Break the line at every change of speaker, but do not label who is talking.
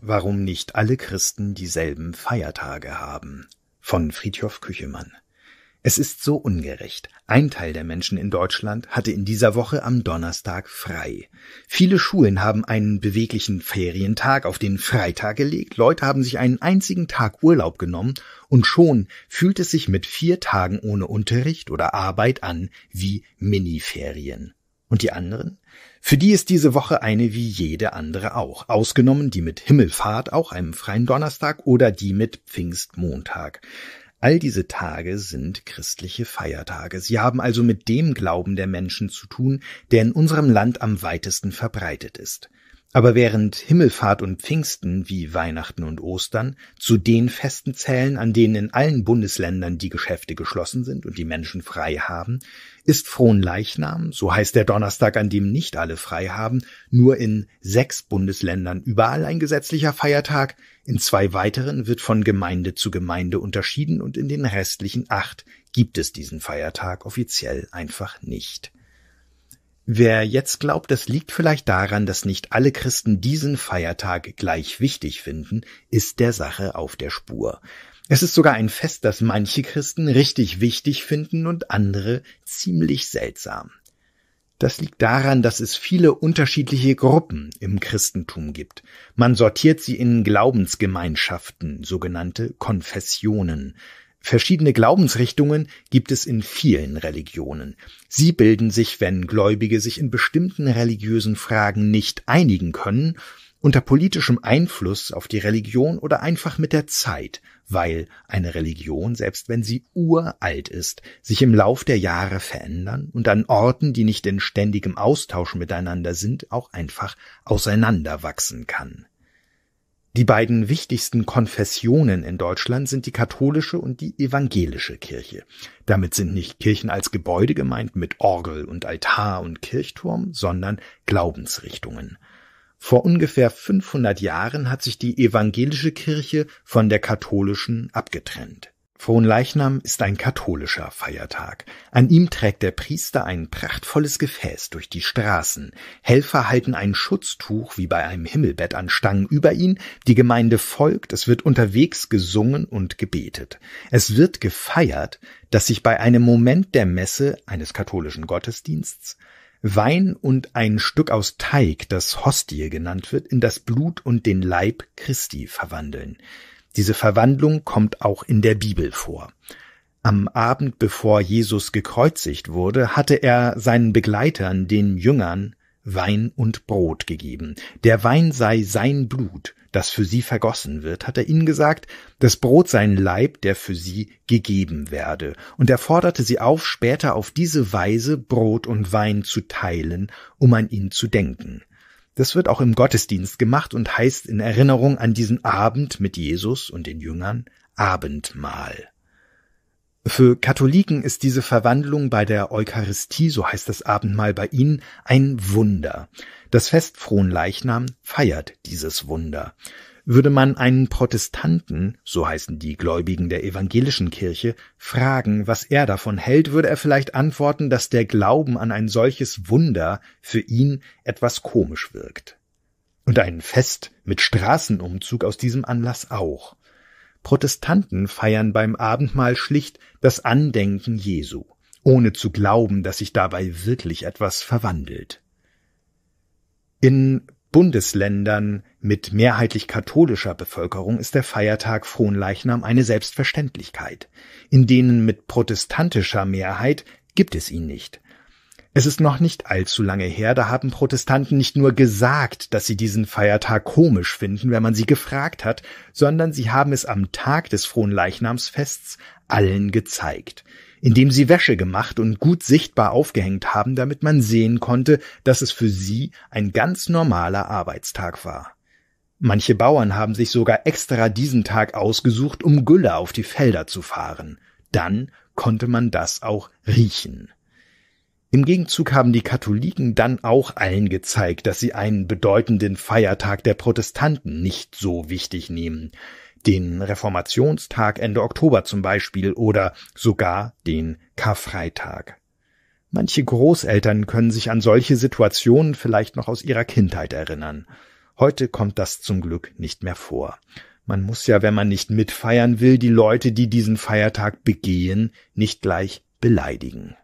Warum nicht alle Christen dieselben Feiertage haben von Friedhof Küchemann. Es ist so ungerecht. Ein Teil der Menschen in Deutschland hatte in dieser Woche am Donnerstag frei. Viele Schulen haben einen beweglichen Ferientag auf den Freitag gelegt, Leute haben sich einen einzigen Tag Urlaub genommen und schon fühlt es sich mit vier Tagen ohne Unterricht oder Arbeit an wie Miniferien. Und die anderen? Für die ist diese Woche eine wie jede andere auch, ausgenommen die mit Himmelfahrt, auch einem freien Donnerstag, oder die mit Pfingstmontag. All diese Tage sind christliche Feiertage. Sie haben also mit dem Glauben der Menschen zu tun, der in unserem Land am weitesten verbreitet ist aber während Himmelfahrt und Pfingsten wie Weihnachten und Ostern zu den Festen zählen, an denen in allen Bundesländern die Geschäfte geschlossen sind und die Menschen frei haben, ist Fronleichnam, so heißt der Donnerstag, an dem nicht alle frei haben, nur in sechs Bundesländern überall ein gesetzlicher Feiertag, in zwei weiteren wird von Gemeinde zu Gemeinde unterschieden und in den restlichen acht gibt es diesen Feiertag offiziell einfach nicht. Wer jetzt glaubt, das liegt vielleicht daran, dass nicht alle Christen diesen Feiertag gleich wichtig finden, ist der Sache auf der Spur. Es ist sogar ein Fest, das manche Christen richtig wichtig finden und andere ziemlich seltsam. Das liegt daran, dass es viele unterschiedliche Gruppen im Christentum gibt. Man sortiert sie in Glaubensgemeinschaften, sogenannte Konfessionen. Verschiedene Glaubensrichtungen gibt es in vielen Religionen. Sie bilden sich, wenn Gläubige sich in bestimmten religiösen Fragen nicht einigen können, unter politischem Einfluss auf die Religion oder einfach mit der Zeit, weil eine Religion, selbst wenn sie uralt ist, sich im Lauf der Jahre verändern und an Orten, die nicht in ständigem Austausch miteinander sind, auch einfach auseinanderwachsen kann. Die beiden wichtigsten Konfessionen in Deutschland sind die katholische und die evangelische Kirche. Damit sind nicht Kirchen als Gebäude gemeint mit Orgel und Altar und Kirchturm, sondern Glaubensrichtungen. Vor ungefähr 500 Jahren hat sich die evangelische Kirche von der katholischen abgetrennt Fronleichnam ist ein katholischer Feiertag. An ihm trägt der Priester ein prachtvolles Gefäß durch die Straßen. Helfer halten ein Schutztuch wie bei einem Himmelbett an Stangen über ihn. Die Gemeinde folgt, es wird unterwegs gesungen und gebetet. Es wird gefeiert, dass sich bei einem Moment der Messe eines katholischen Gottesdiensts Wein und ein Stück aus Teig, das Hostie genannt wird, in das Blut und den Leib Christi verwandeln. Diese Verwandlung kommt auch in der Bibel vor. Am Abend, bevor Jesus gekreuzigt wurde, hatte er seinen Begleitern, den Jüngern, Wein und Brot gegeben. Der Wein sei sein Blut, das für sie vergossen wird, hat er ihnen gesagt, das Brot sein Leib, der für sie gegeben werde. Und er forderte sie auf, später auf diese Weise Brot und Wein zu teilen, um an ihn zu denken. Das wird auch im Gottesdienst gemacht und heißt in Erinnerung an diesen Abend mit Jesus und den Jüngern Abendmahl. Für Katholiken ist diese Verwandlung bei der Eucharistie, so heißt das Abendmahl bei ihnen, ein Wunder. Das Fest Frohen Leichnam feiert dieses Wunder würde man einen Protestanten, so heißen die Gläubigen der evangelischen Kirche, fragen, was er davon hält, würde er vielleicht antworten, dass der Glauben an ein solches Wunder für ihn etwas komisch wirkt. Und ein Fest mit Straßenumzug aus diesem Anlass auch. Protestanten feiern beim Abendmahl schlicht das Andenken Jesu, ohne zu glauben, dass sich dabei wirklich etwas verwandelt. In Bundesländern mit mehrheitlich katholischer Bevölkerung ist der Feiertag Fronleichnam eine Selbstverständlichkeit. In denen mit protestantischer Mehrheit gibt es ihn nicht. Es ist noch nicht allzu lange her, da haben Protestanten nicht nur gesagt, dass sie diesen Feiertag komisch finden, wenn man sie gefragt hat, sondern sie haben es am Tag des Fronleichnamsfests allen gezeigt, indem sie Wäsche gemacht und gut sichtbar aufgehängt haben, damit man sehen konnte, dass es für sie ein ganz normaler Arbeitstag war. Manche Bauern haben sich sogar extra diesen Tag ausgesucht, um Gülle auf die Felder zu fahren. Dann konnte man das auch riechen. Im Gegenzug haben die Katholiken dann auch allen gezeigt, dass sie einen bedeutenden Feiertag der Protestanten nicht so wichtig nehmen, den Reformationstag Ende Oktober zum Beispiel oder sogar den Karfreitag. Manche Großeltern können sich an solche Situationen vielleicht noch aus ihrer Kindheit erinnern. Heute kommt das zum Glück nicht mehr vor. Man muss ja, wenn man nicht mitfeiern will, die Leute, die diesen Feiertag begehen, nicht gleich beleidigen.